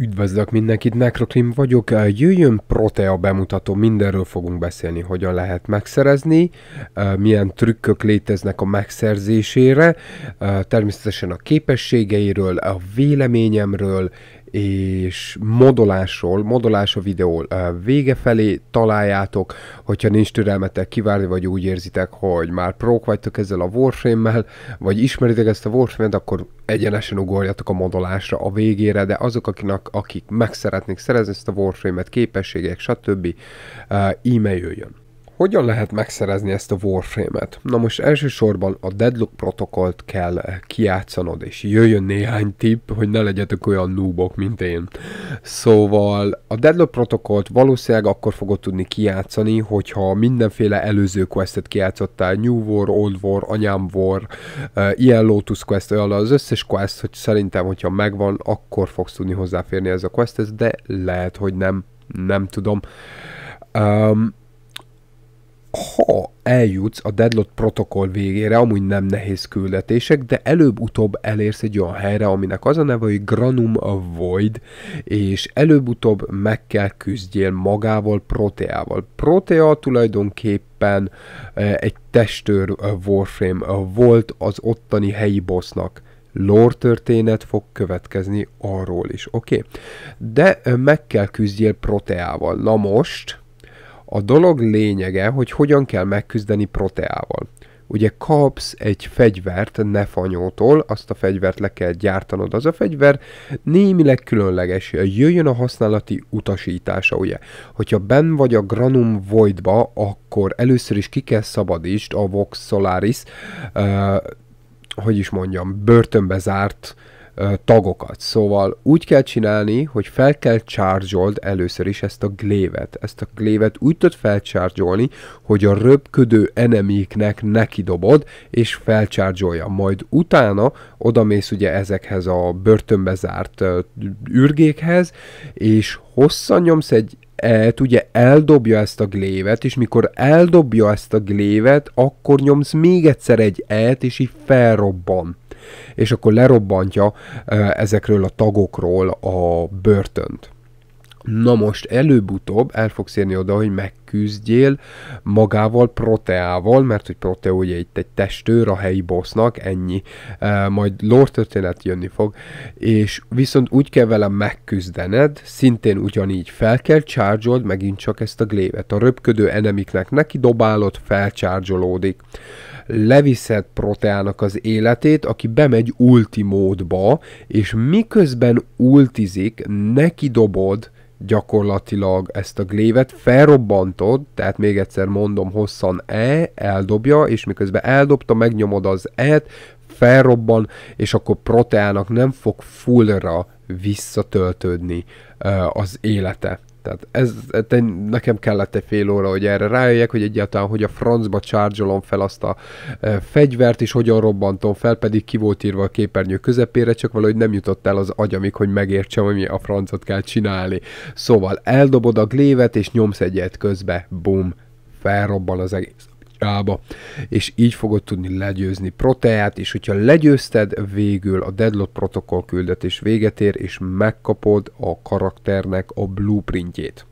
Üdvözlök mindenkit, Necrokrim vagyok, jöjjön Protea bemutató, mindenről fogunk beszélni, hogyan lehet megszerezni, milyen trükkök léteznek a megszerzésére, természetesen a képességeiről, a véleményemről, és modolásról, modolás a videó vége felé találjátok, hogyha nincs türelmetek kivárni, vagy úgy érzitek, hogy már prók vagytok ezzel a Warframe-mel, vagy ismeritek ezt a Warframe-et, akkor egyenesen ugorjatok a modolásra a végére, de azok, akinek, akik meg szeretnék szerezni ezt a Warframe-et, képességek, stb. e-mail jöjjön. Hogyan lehet megszerezni ezt a Warframe-et? Na most elsősorban a Deadlock protokollt kell kiátszanod, és jöjjön néhány tipp, hogy ne legyetek olyan noobok, mint én. Szóval a Deadlock protokollt valószínűleg akkor fogod tudni kiátszani, hogyha mindenféle előző questet kiátszottál, New War, Old War, Anyám War, eh, ilyen Lotus quest, olyan az összes quest, hogy szerintem, hogyha megvan, akkor fogsz tudni hozzáférni ez a questhez, de lehet, hogy nem, nem tudom. Um, ha eljutsz a Deadlock protokoll végére, amúgy nem nehéz küldetések, de előbb-utóbb elérsz egy olyan helyre, aminek az a neve, hogy Granum Void, és előbb-utóbb meg kell küzdjél magával, Proteával. Protea tulajdonképpen e, egy testőr e, Warframe e, volt az ottani helyi bossnak lore történet fog következni arról is, oké? Okay? De meg kell küzdjél Proteával. Na most, a dolog lényege, hogy hogyan kell megküzdeni proteával. Ugye kapsz egy fegyvert nefanyótól, azt a fegyvert le kell gyártanod. Az a fegyver némileg különleges, jöjjön a használati utasítása, ugye. Hogyha ben vagy a Granum Voidba, akkor először is ki kell szabadítsd a Vox Solaris, uh, hogy is mondjam, börtönbe zárt uh, tagokat. Szóval úgy kell csinálni, hogy fel kell charge először is ezt a glévet. Ezt a glévet úgy tudod felcharge hogy a röpködő enemiknek nekidobod, és felcharge Majd utána odamész ugye ezekhez a börtönbe zárt ürgékhez, és hosszan nyomsz egy et ugye eldobja ezt a glévet, és mikor eldobja ezt a glévet, akkor nyomsz még egyszer egy et, és így felrobban és akkor lerobbantja ezekről a tagokról a börtönt. Na most előbb-utóbb el fogsz érni oda, hogy megküzdjél magával, proteával, mert hogy protea ugye itt egy testőr a helyi bossnak, ennyi. E, majd lore történet jönni fog, és viszont úgy kell vele megküzdened, szintén ugyanígy fel kell charge megint csak ezt a glévet. A röpködő enemiknek neki dobálod, felcsárgyolódik leviszed Proteának az életét, aki bemegy ultimódba, és miközben ultizik, neki dobod gyakorlatilag ezt a glévet, felrobbantod, tehát még egyszer mondom hosszan E, eldobja, és miközben eldobta, megnyomod az E-t, felrobban, és akkor Proteának nem fog fullra visszatöltődni az élete. Tehát ez, ez, nekem kellett egy fél óra, hogy erre rájöjjek, hogy egyáltalán hogy a francba csárgyolom fel azt a e, fegyvert, és hogyan robbantom fel, pedig ki volt írva a képernyő közepére, csak valahogy nem jutott el az agyamig, hogy megértsem, hogy mi a francot kell csinálni. Szóval eldobod a glévet, és nyomsz egyet közbe, bum, felrobban az egész rába, és így fogod tudni legyőzni proteát, és hogyha legyőzted, végül a Deadlock protokoll küldetés véget ér, és megkapod a karakternek a blueprintjét.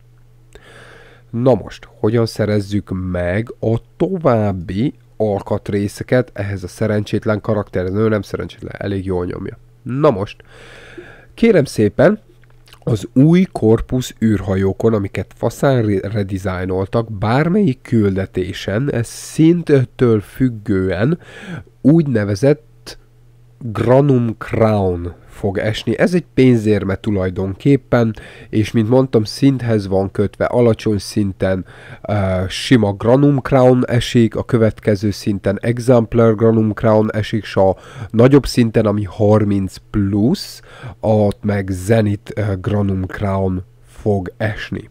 Na most, hogyan szerezzük meg a további alkatrészeket ehhez a szerencsétlen karakterhez? Ő nem szerencsétlen, elég jól nyomja. Na most, kérem szépen, az új korpusz űrhajókon, amiket faszán redesignoltak, bármelyik küldetésen, ez szintől függően úgynevezett Granum Crown fog esni. Ez egy pénzérme tulajdonképpen, és mint mondtam, szinthez van kötve, alacsony szinten uh, sima Granum Crown esik, a következő szinten Exemplar Granum Crown esik, és a nagyobb szinten, ami 30 plusz, ott meg Zenit uh, Granum Crown fog esni.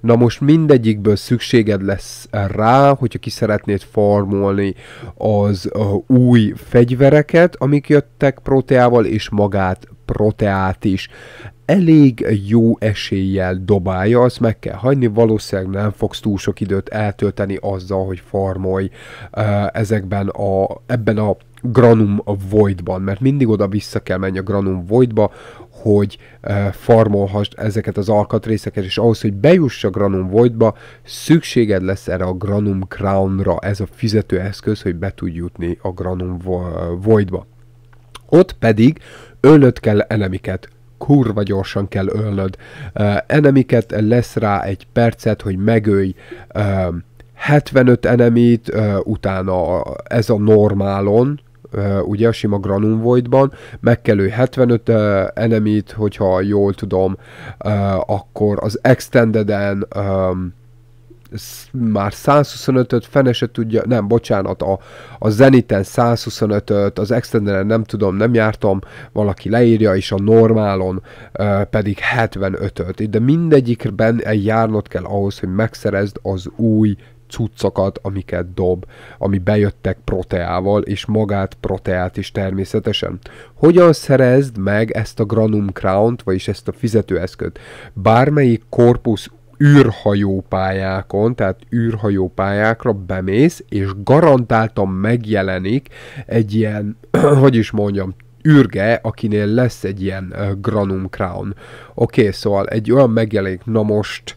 Na most mindegyikből szükséged lesz rá, hogyha ki szeretnéd farmolni az uh, új fegyvereket, amik jöttek proteával, és magát proteát is elég jó eséllyel dobálja, azt meg kell hagyni, valószínűleg nem fogsz túl sok időt eltölteni azzal, hogy farmolj ezekben a, ebben a Granum Voidban, mert mindig oda-vissza kell menni a Granum Voidba, hogy eh, farmolhass ezeket az alkatrészeket, és ahhoz, hogy bejuss a Granum Voidba, szükséged lesz erre a Granum Crownra, ez a fizetőeszköz, hogy be tudj jutni a Granum Voidba. Ott pedig ölnöd kell elemiket, kurva gyorsan kell ölnöd. Uh, enemiket lesz rá egy percet, hogy megölj uh, eh, 75 enemit, uh, utána ez a normálon, ugye a sima Granum Voidban, megkelő 75 enemit, hogyha jól tudom, akkor az Extendeden már 125-öt, fene se tudja, nem, bocsánat, a, a Zeniten 125-öt, az Extenderen nem tudom, nem jártam, valaki leírja, és a normálon uh, pedig 75-öt. De mindegyikben egy járnod kell ahhoz, hogy megszerezd az új cuccokat, amiket dob, ami bejöttek proteával, és magát proteát is természetesen. Hogyan szerezd meg ezt a Granum Crown-t, vagyis ezt a fizetőeszköt? Bármelyik korpusz űrhajópályákon, tehát űrhajópályákra bemész, és garantáltan megjelenik egy ilyen, hogy is mondjam, űrge, akinél lesz egy ilyen uh, Granum Crown. Oké, okay, szóval egy olyan megjelenik, na most uh,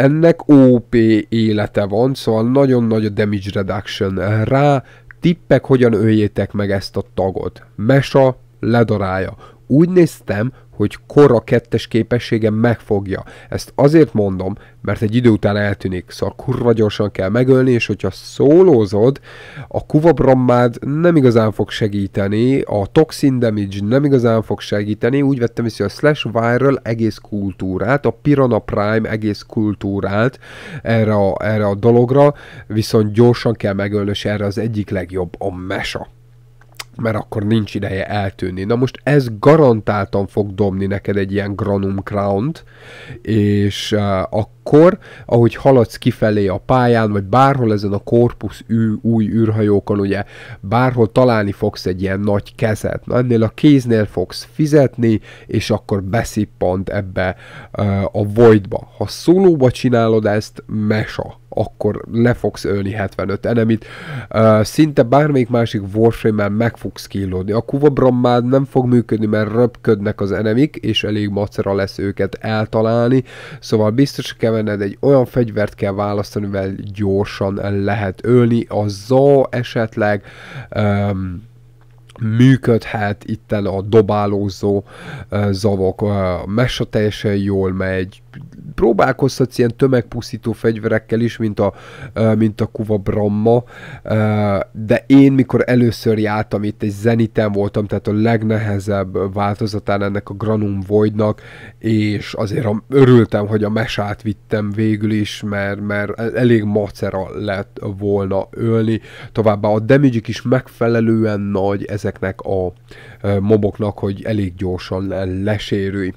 ennek OP élete van, szóval nagyon nagy a damage reduction rá, tippek, hogyan öljétek meg ezt a tagot. Mesa ledarálja. Úgy néztem, hogy kora kettes képességem megfogja. Ezt azért mondom, mert egy idő után eltűnik, szóval kurva gyorsan kell megölni, és hogyha szólózod, a kuvabrammád nem igazán fog segíteni, a toxin damage nem igazán fog segíteni, úgy vettem hogy a Slash Viral egész kultúrát, a Pirana Prime egész kultúrát erre a, erre a dologra, viszont gyorsan kell megölni, és erre az egyik legjobb a mesa mert akkor nincs ideje eltűnni. Na most ez garantáltan fog domni neked egy ilyen Granum crown és uh, akkor, ahogy haladsz kifelé a pályán, vagy bárhol ezen a korpusz ű, új űrhajókon, ugye, bárhol találni fogsz egy ilyen nagy kezet. Na, ennél a kéznél fogsz fizetni, és akkor beszippant ebbe uh, a voidba. Ha szólóba csinálod ezt, mesa akkor le fogsz ölni 75 enemit. Uh, szinte bármelyik másik warframe-mel meg fogsz killódni. A kuvabrammád nem fog működni, mert röpködnek az enemik, és elég macera lesz őket eltalálni, szóval biztos kell egy olyan fegyvert kell választani, mivel gyorsan lehet ölni. A ZA esetleg um, működhet itten a dobálózó zavok, a mesa teljesen jól megy, próbálkozhatsz ilyen tömegpusztító fegyverekkel is, mint a, mint a Kuva Bramma, de én mikor először jártam itt, egy zeniten voltam, tehát a legnehezebb változatán ennek a Granum Voidnak, és azért örültem, hogy a mesát vittem végül is, mert, mert elég macera lett volna ölni. Továbbá a damage is megfelelően nagy ezeknek a moboknak, hogy elég gyorsan lesérülj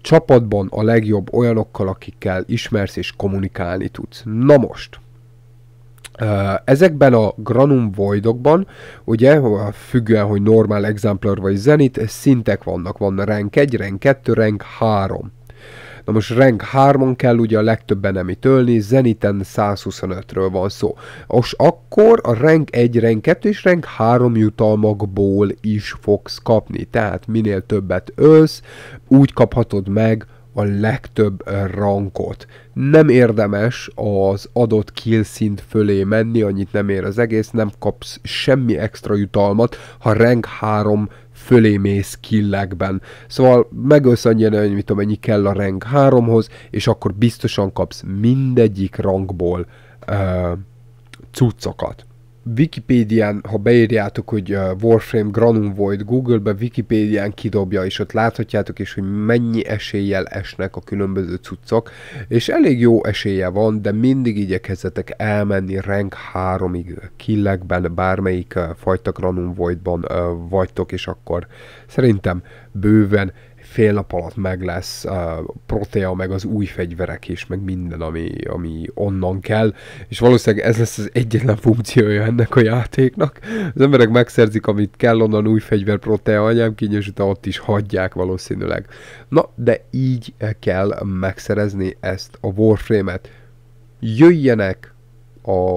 csapatban a legjobb olyanokkal, akikkel ismersz és kommunikálni tudsz. Na most, Ezekben a Granum Voidokban, ugye, függően, hogy normál exemplar vagy zenit, szintek vannak. Van rank 1, rank 2, rank 3. Na most rank 3-on kell ugye a legtöbben nem ölni, Zeniten 125-ről van szó. Most akkor a rank 1, rank 2 és rank 3 jutalmakból is fogsz kapni. Tehát minél többet ölsz, úgy kaphatod meg a legtöbb rankot. Nem érdemes az adott kill szint fölé menni, annyit nem ér az egész, nem kapsz semmi extra jutalmat, ha rank 3 fölé mész killekben. Szóval megölsz annyi, hogy mit tudom, ennyi kell a rang 3-hoz, és akkor biztosan kapsz mindegyik rangból uh, cuccokat. Wikipédián, ha beírjátok, hogy Warframe Granum Void Google-be, Wikipédián kidobja, és ott láthatjátok is, hogy mennyi eséllyel esnek a különböző cuccok, és elég jó esélye van, de mindig igyekezzetek elmenni rank 3-ig killekben, bármelyik fajta Granum Voidban vagytok, és akkor szerintem bőven fél nap alatt meg lesz a Protea, meg az új fegyverek is, meg minden, ami, ami onnan kell, és valószínűleg ez lesz az egyetlen funkciója ennek a játéknak. Az emberek megszerzik, amit kell onnan, új fegyver, Protea, anyám kínjós, utána ott is hagyják valószínűleg. Na, de így kell megszerezni ezt a Warframe-et. Jöjjenek a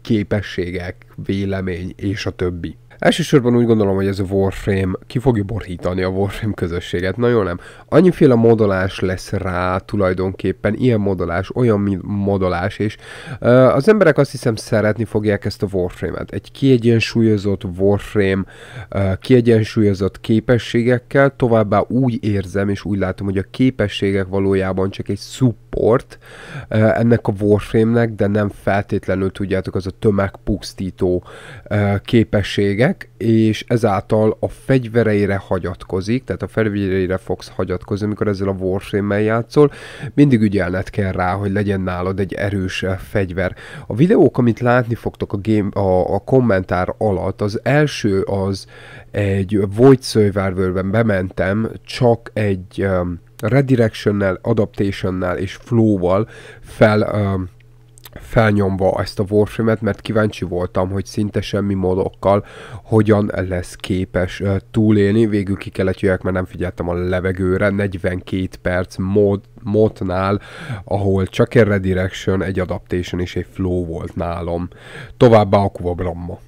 képességek, vélemény és a többi. Elsősorban úgy gondolom, hogy ez a Warframe ki fogja borítani a Warframe közösséget, nagyon nem. Annyiféle modolás lesz rá tulajdonképpen, ilyen modolás, olyan modolás, és uh, az emberek azt hiszem szeretni fogják ezt a Warframe-et. Egy kiegyensúlyozott Warframe, uh, kiegyensúlyozott képességekkel, továbbá úgy érzem és úgy látom, hogy a képességek valójában csak egy support uh, ennek a Warframe-nek, de nem feltétlenül tudjátok az a tömegpusztító uh, képessége, lények, és ezáltal a fegyvereire hagyatkozik, tehát a fegyvereire fogsz hagyatkozni, amikor ezzel a warframe játszol, mindig ügyelned kell rá, hogy legyen nálad egy erős eh, fegyver. A videók, amit látni fogtok a, game, a, a kommentár alatt, az első az egy Void survivor bementem, csak egy um, redirectionnel, adaptationnel és flow-val fel um, felnyomva ezt a Warframe-et, mert kíváncsi voltam, hogy szinte semmi modokkal hogyan lesz képes túlélni. Végül ki kellett jöjjek, mert nem figyeltem a levegőre. 42 perc mod, modnál, ahol csak egy redirection, egy adaptation és egy flow volt nálom. Továbbá a Kuva Bramma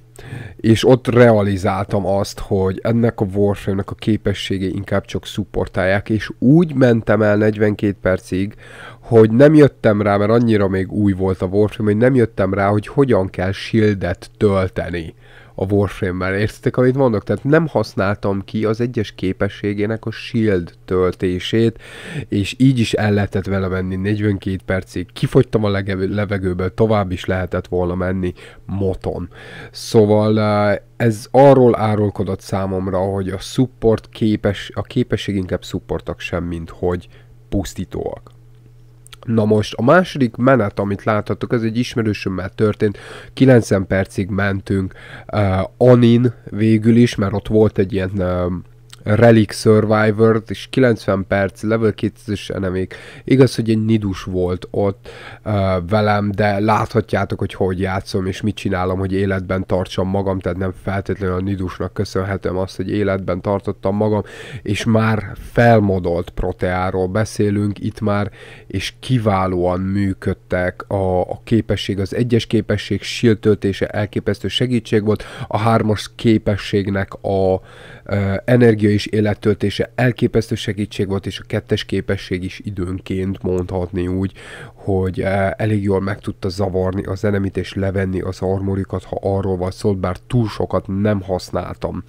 és ott realizáltam azt, hogy ennek a Warframe-nek a képessége inkább csak szupportálják, és úgy mentem el 42 percig, hogy nem jöttem rá, mert annyira még új volt a Warframe, hogy nem jöttem rá, hogy hogyan kell shieldet tölteni a Warframe-mel. Értitek, amit mondok? Tehát nem használtam ki az egyes képességének a shield töltését, és így is el lehetett vele menni 42 percig. Kifogytam a levegőből, tovább is lehetett volna menni moton. Szóval ez arról árulkodott számomra, hogy a support képes, a képesség inkább supportak sem, mint hogy pusztítóak. Na most a második menet, amit láthatok, ez egy ismerősömmel történt. 90 percig mentünk uh, Anin végül is, mert ott volt egy ilyen uh, Relic Survivor-t, és 90 perc, level 2-es enemék. Igaz, hogy egy nidus volt ott uh, velem, de láthatjátok, hogy hogy játszom, és mit csinálom, hogy életben tartsam magam, tehát nem feltétlenül a nidusnak köszönhetem azt, hogy életben tartottam magam, és már felmodolt proteáról beszélünk itt már, és kiválóan működtek a, a képesség, az egyes képesség shield töltése elképesztő segítség volt, a hármas képességnek a energia és élettöltése elképesztő segítség volt, és a kettes képesség is időnként mondhatni úgy, hogy elég jól meg tudta zavarni az enemit és levenni az armorikat, ha arról van szólt, bár túl sokat nem használtam.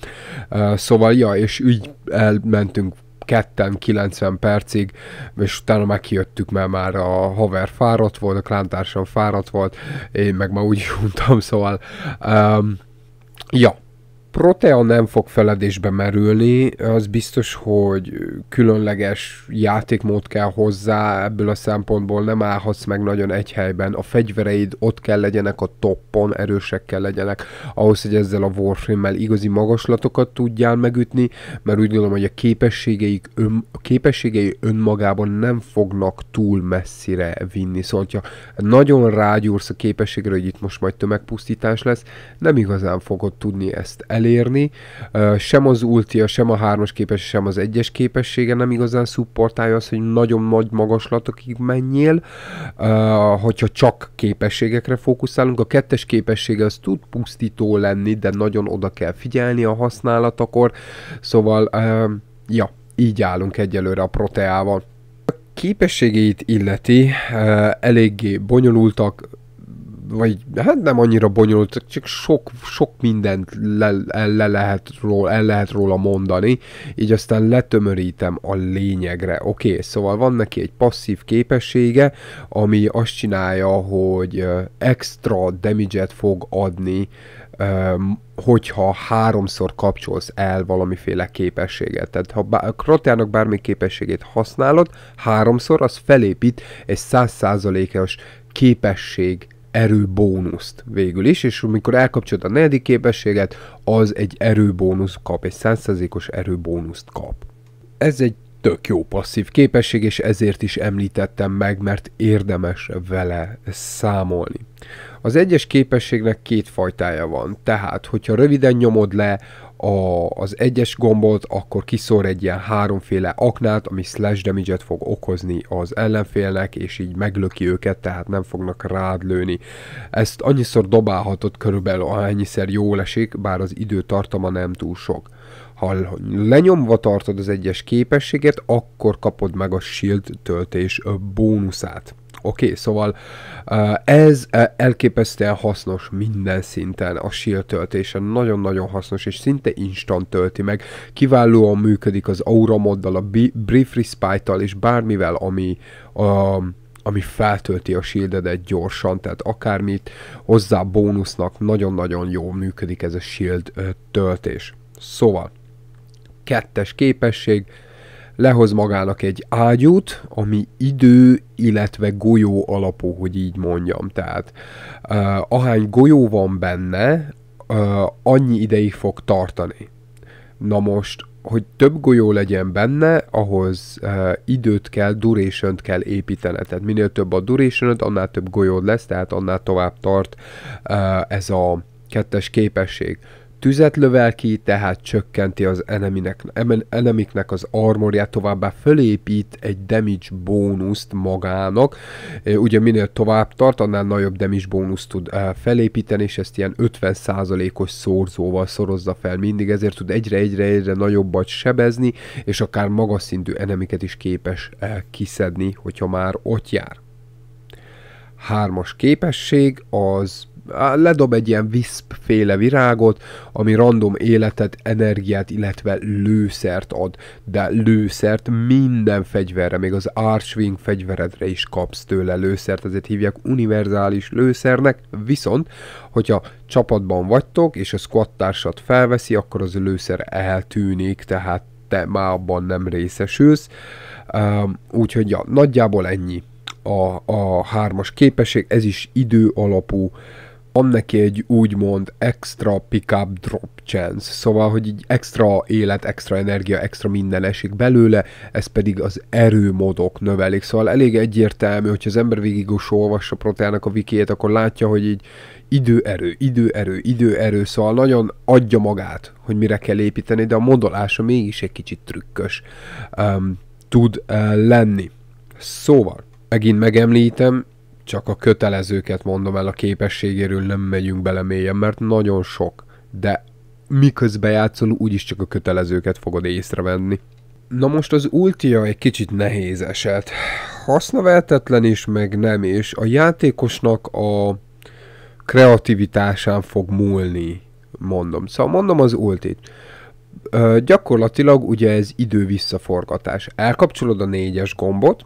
Szóval, ja, és így elmentünk ketten 90 percig, és utána megjöttük, mert már a haver fáradt volt, a klántársam fáradt volt, én meg már úgy untam, szóval um, ja, Protea nem fog feledésbe merülni, az biztos, hogy különleges játékmód kell hozzá, ebből a szempontból nem állhatsz meg nagyon egy helyben. A fegyvereid ott kell legyenek a toppon, erősek kell legyenek, ahhoz, hogy ezzel a warframe igazi magaslatokat tudjál megütni, mert úgy gondolom, hogy a, képességeik ön, a képességei önmagában nem fognak túl messzire vinni. Szóval, ha nagyon rágyúrsz a képességre, hogy itt most majd tömegpusztítás lesz, nem igazán fogod tudni ezt el elérni. Sem az ultia, sem a hármas képesség, sem az egyes képessége nem igazán szupportálja az, hogy nagyon nagy magaslatokig menjél, hogyha csak képességekre fókuszálunk. A kettes képessége az tud pusztító lenni, de nagyon oda kell figyelni a használatakor. Szóval, ja, így állunk egyelőre a proteával képességeit illeti, eléggé bonyolultak, vagy hát nem annyira bonyolult, csak sok, sok mindent le, le, lehet róla, el lehet róla mondani, így aztán letömörítem a lényegre. Oké, okay, szóval van neki egy passzív képessége, ami azt csinálja, hogy extra damage-et fog adni, hogyha háromszor kapcsolsz el valamiféle képességet. Tehát ha bá- Krotának bármi képességét használod, háromszor az felépít egy százszázalékos képesség erőbónuszt végül is, és amikor elkapcsolod a negyedik képességet, az egy erőbónusz kap, egy százszerzékos erőbónuszt kap. Ez egy tök jó passzív képesség, és ezért is említettem meg, mert érdemes vele számolni. Az egyes képességnek két fajtája van, tehát hogyha röviden nyomod le, a, az egyes gombot, akkor kiszór egy ilyen háromféle aknát, ami slash damage fog okozni az ellenfélnek, és így meglöki őket, tehát nem fognak rád lőni. Ezt annyiszor dobálhatod körülbelül, ahányiszer jól esik, bár az időtartama nem túl sok ha lenyomva tartod az egyes képességet, akkor kapod meg a shield töltés bónuszát. Oké, okay, szóval eh, ez eh, elképesztően hasznos minden szinten a shield töltése, nagyon-nagyon hasznos, és szinte instant tölti meg. Kiválóan működik az Aura moddal, a Brief Respite-tal, és bármivel, ami um, ami feltölti a shieldedet gyorsan, tehát akármit hozzá bónusznak nagyon-nagyon jó működik ez a shield eh, töltés. Szóval, kettes képesség, lehoz magának egy ágyút, ami idő, illetve golyó alapú, hogy így mondjam. Tehát uh, ahány golyó van benne, uh, annyi ideig fog tartani. Na most, hogy több golyó legyen benne, ahhoz uh, időt kell, duration kell építened. Tehát minél több a duration annál több golyód lesz, tehát annál tovább tart uh, ez a kettes képesség tüzet lövel ki, tehát csökkenti az eneminek, enemiknek az armorját, továbbá fölépít egy damage bónuszt magának. Ugye minél tovább tart, annál nagyobb damage bónuszt tud felépíteni, és ezt ilyen 50%-os szorzóval szorozza fel mindig, ezért tud egyre-egyre-egyre nagyobbat sebezni, és akár magas szintű enemiket is képes kiszedni, hogyha már ott jár. Hármas képesség az ledob egy ilyen viszp féle virágot, ami random életet, energiát, illetve lőszert ad. De lőszert minden fegyverre, még az Archwing fegyveredre is kapsz tőle lőszert, ezért hívják univerzális lőszernek, viszont, hogyha csapatban vagytok, és a squad társat felveszi, akkor az lőszer eltűnik, tehát te már abban nem részesülsz. Úgyhogy ja, nagyjából ennyi a, a hármas képesség, ez is idő alapú, van neki egy úgymond extra pickup drop chance, szóval, hogy így extra élet, extra energia, extra minden esik belőle, ez pedig az erőmodok növelik, szóval elég egyértelmű, hogyha az ember végig olvassa Proteának a vikét, akkor látja, hogy így időerő, időerő, időerő, szóval nagyon adja magát, hogy mire kell építeni, de a modolása mégis egy kicsit trükkös um, tud uh, lenni. Szóval, megint megemlítem, csak a kötelezőket mondom el, a képességéről nem megyünk bele mélyen, mert nagyon sok, de miközben játszol, úgyis csak a kötelezőket fogod észrevenni. Na most az ultia egy kicsit nehéz eset. Hasznaveltetlen is, meg nem is. A játékosnak a kreativitásán fog múlni, mondom. Szóval mondom az ultit. Ö, gyakorlatilag ugye ez idő visszaforgatás. Elkapcsolod a négyes gombot,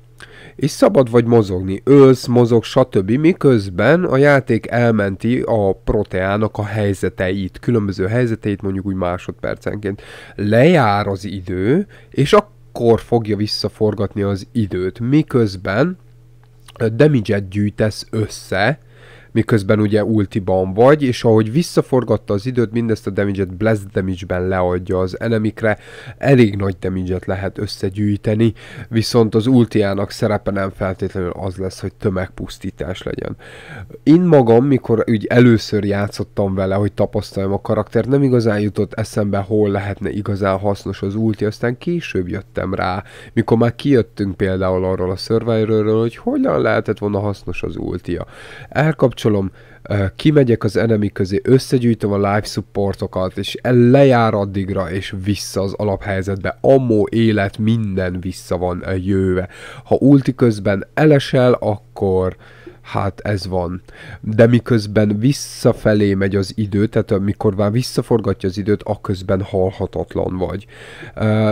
és szabad vagy mozogni, ölsz, mozog, stb. Miközben a játék elmenti a proteának a helyzeteit, különböző helyzeteit mondjuk úgy másodpercenként. Lejár az idő, és akkor fogja visszaforgatni az időt, miközben damage-et gyűjtesz össze, miközben ugye ultiban vagy, és ahogy visszaforgatta az időt, mindezt a damage-et blessed damage-ben leadja az enemikre, elég nagy damage lehet összegyűjteni, viszont az ultiának szerepe nem feltétlenül az lesz, hogy tömegpusztítás legyen. Én magam, mikor úgy először játszottam vele, hogy tapasztaljam a karaktert, nem igazán jutott eszembe, hol lehetne igazán hasznos az ulti, aztán később jöttem rá, mikor már kijöttünk például arról a Survivorről, hogy hogyan lehetett volna hasznos az ultia. Elkapcsolódott kikapcsolom, kimegyek az enemi közé, összegyűjtöm a live supportokat, és lejár addigra, és vissza az alaphelyzetbe. Amó élet, minden vissza van jöve. Ha ulti közben elesel, akkor hát ez van. De miközben visszafelé megy az idő, tehát amikor már visszaforgatja az időt, aközben halhatatlan vagy.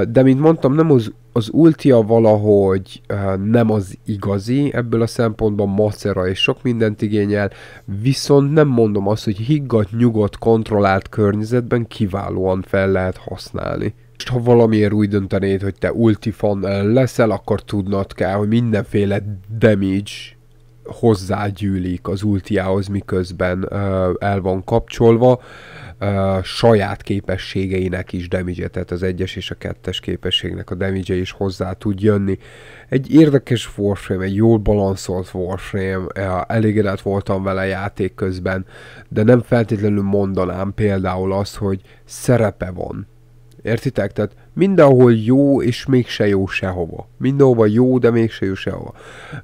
De mint mondtam, nem az, az ultia valahogy nem az igazi, ebből a szempontban macera és sok mindent igényel, viszont nem mondom azt, hogy higgadt, nyugodt, kontrollált környezetben kiválóan fel lehet használni. És ha valamiért úgy döntenéd, hogy te ultifan leszel, akkor tudnod kell, hogy mindenféle damage hozzágyűlik az ultiához, miközben el van kapcsolva, saját képességeinek is damage tehát az egyes és a kettes képességnek a damage is hozzá tud jönni. Egy érdekes warframe, egy jól balanszolt warframe, elégedett voltam vele játék közben, de nem feltétlenül mondanám például azt, hogy szerepe van Értitek? Tehát mindenhol jó, és mégse jó sehova. Mindenhova jó, de mégse jó sehova.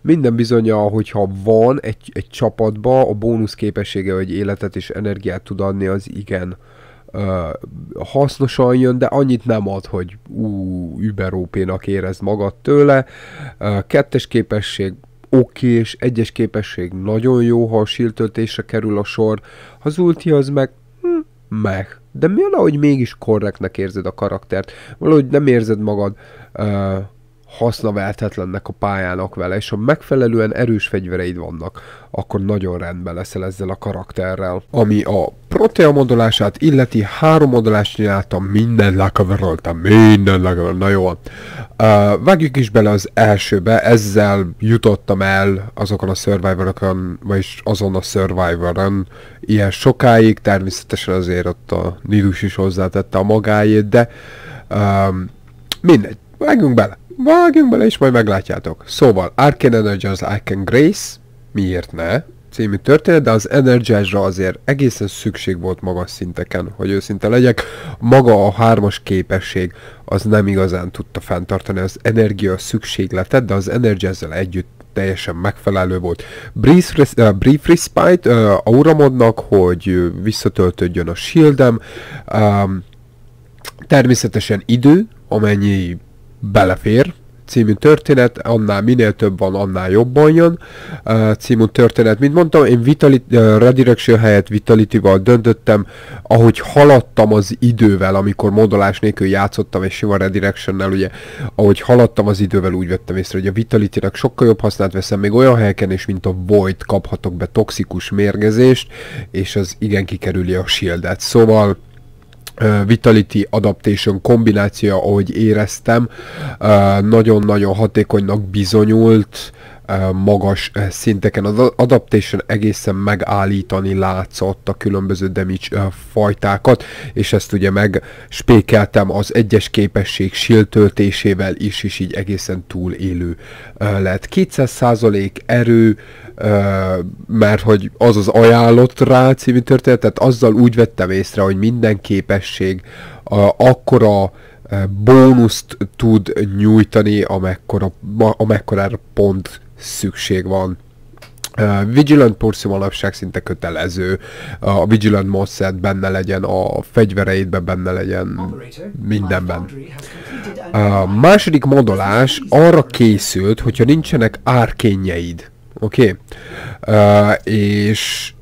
Minden bizonya, hogyha van egy, egy csapatba, a bónusz képessége, hogy életet és energiát tud adni, az igen uh, hasznosan jön, de annyit nem ad, hogy ú, überópénak érez magad tőle. Uh, kettes képesség oké, és egyes képesség nagyon jó, ha a kerül a sor. Az ulti az meg, hm, meg de mi valahogy mégis korrektnek érzed a karaktert, valahogy nem érzed magad uh, hasznaveltetlennek a pályának vele, és ha megfelelően erős fegyvereid vannak, akkor nagyon rendben leszel ezzel a karakterrel. Ami a protea modulását illeti, három modulást csináltam, minden lekavaroltam, minden lekavaroltam, na jó. Uh, vágjuk is bele az elsőbe, ezzel jutottam el azokon a survivorokon, vagyis azon a survivoron ilyen sokáig, természetesen azért ott a Nidus is hozzátette a magáét, de um, mindegy, vágjunk bele vágjunk bele, és majd meglátjátok. Szóval, Arcane Energy az Arcane Grace, miért ne, című történet, de az Energize-ra azért egészen szükség volt magas szinteken, hogy őszinte legyek. Maga a hármas képesség az nem igazán tudta fenntartani az energia szükségletet, de az Energize-zel együtt teljesen megfelelő volt. Brief, uh, Respite eh, Aura modnak, hogy visszatöltődjön a shieldem. Um, természetesen idő, amennyi belefér című történet, annál minél több van, annál jobban jön uh, című történet. Mint mondtam, én Vitality, uh, Redirection helyett Vitality-val döntöttem, ahogy haladtam az idővel, amikor modolás nélkül játszottam, és sima Redirection-nel, ugye, ahogy haladtam az idővel, úgy vettem észre, hogy a Vitality-nek sokkal jobb használt veszem, még olyan helyeken is, mint a Void kaphatok be toxikus mérgezést, és az igen kikerüli a shieldet. Szóval Vitality Adaptation kombinációja, ahogy éreztem, nagyon-nagyon hatékonynak bizonyult, magas szinteken. Az adaptation egészen megállítani látszott a különböző damage fajtákat, és ezt ugye megspékeltem az egyes képesség siltöltésével is, és így egészen túlélő lett. 200% erő, mert hogy az az ajánlott rá című történet, tehát azzal úgy vettem észre, hogy minden képesség akkora bónuszt tud nyújtani, amekkora, amekkorára pont szükség van. Uh, Vigilant Porszum manapság szinte kötelező, a Vigilant Mosset benne legyen, a fegyvereidbe benne legyen, mindenben. A uh, második modolás arra készült, hogyha nincsenek árkényeid, oké? Okay? Uh, és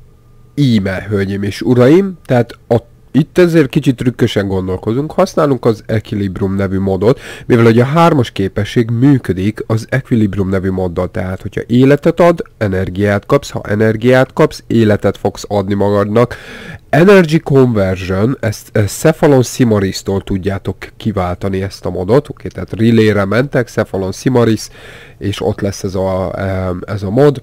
íme, hölgyeim és uraim, tehát a itt ezért kicsit trükkösen gondolkozunk, használunk az Equilibrium nevű modot, mivel hogy a hármas képesség működik az Equilibrium nevű moddal, tehát hogyha életet ad, energiát kapsz, ha energiát kapsz, életet fogsz adni magadnak. Energy Conversion, ezt, ezt Cephalon Simaris-tól tudjátok kiváltani ezt a modot, oké, tehát relay mentek, Cephalon Simaris, és ott lesz ez a, ez a mod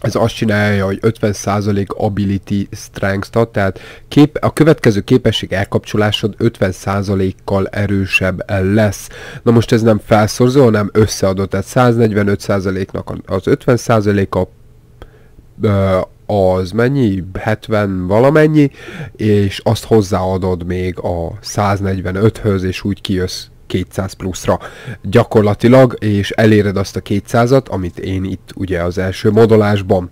ez azt csinálja, hogy 50% ability strength tehát kép, a következő képesség elkapcsolásod 50%-kal erősebb lesz. Na most ez nem felszorzó, hanem összeadott, tehát 145%-nak az 50%-a az mennyi, 70 valamennyi, és azt hozzáadod még a 145-höz, és úgy kijössz 200 pluszra gyakorlatilag, és eléred azt a 200-at, amit én itt ugye az első modolásban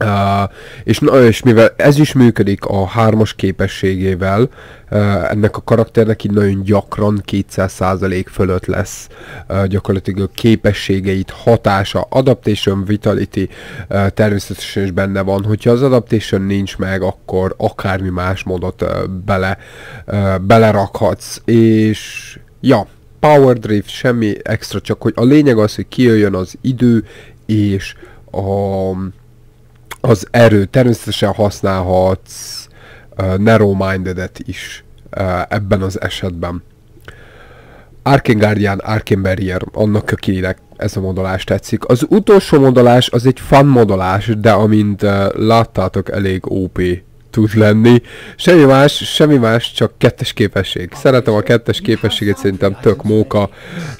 Uh, és, na, és mivel ez is működik a hármas képességével, uh, ennek a karakternek így nagyon gyakran 200% fölött lesz uh, gyakorlatilag a képességeit, hatása, adaptation, vitality uh, természetesen is benne van. Hogyha az adaptation nincs meg, akkor akármi más módot uh, bele, uh, belerakhatsz, és Ja, Power Drift, semmi extra, csak hogy a lényeg az, hogy kijöjjön az idő és a, az erő. Természetesen használhatsz uh, narrow-mindedet is uh, ebben az esetben. Arkane Guardian, Arkane Barrier, annak akinek ez a modolás tetszik. Az utolsó modolás az egy fun modolás, de amint uh, láttátok elég OP tud lenni. Semmi más, semmi más, csak kettes képesség. Szeretem a kettes képességet, szerintem tök móka,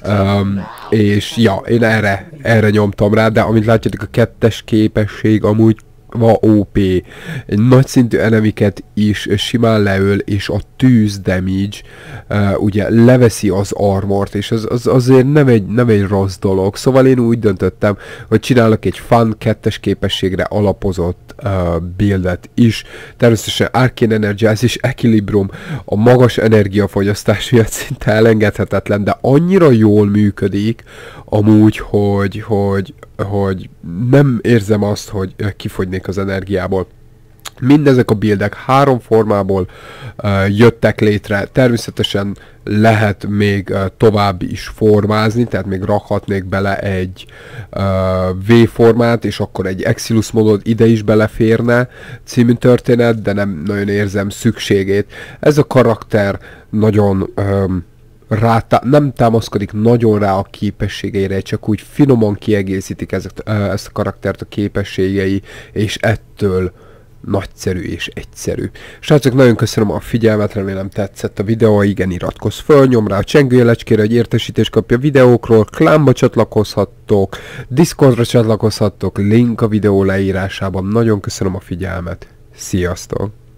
um, és ja, én erre, erre nyomtam rá, de amit látjátok, a kettes képesség amúgy va OP, egy nagyszintű enemiket is simán leöl, és a tűz damage uh, ugye leveszi az armort, és az, az azért nem egy, nem egy rossz dolog. Szóval én úgy döntöttem, hogy csinálok egy fun kettes képességre alapozott uh, buildet is. Természetesen Arcane ez és Equilibrium a magas energiafogyasztás miatt szinte elengedhetetlen, de annyira jól működik amúgy, hogy, hogy hogy nem érzem azt, hogy kifogynék az energiából. Mindezek a bildek három formából uh, jöttek létre. Természetesen lehet még uh, tovább is formázni, tehát még rakhatnék bele egy uh, V-formát, és akkor egy Exilus modod ide is beleférne című történet, de nem nagyon érzem szükségét. Ez a karakter nagyon um, rá, nem támaszkodik nagyon rá a képességeire, csak úgy finoman kiegészítik ezt, ezt a karaktert a képességei, és ettől nagyszerű és egyszerű. Srácok, nagyon köszönöm a figyelmet, remélem tetszett a videó, igen, iratkozz föl, nyom rá a csengőjelecskére, hogy értesítést kapja a videókról, klámba csatlakozhattok, Discordra csatlakozhattok, link a videó leírásában. Nagyon köszönöm a figyelmet, sziasztok!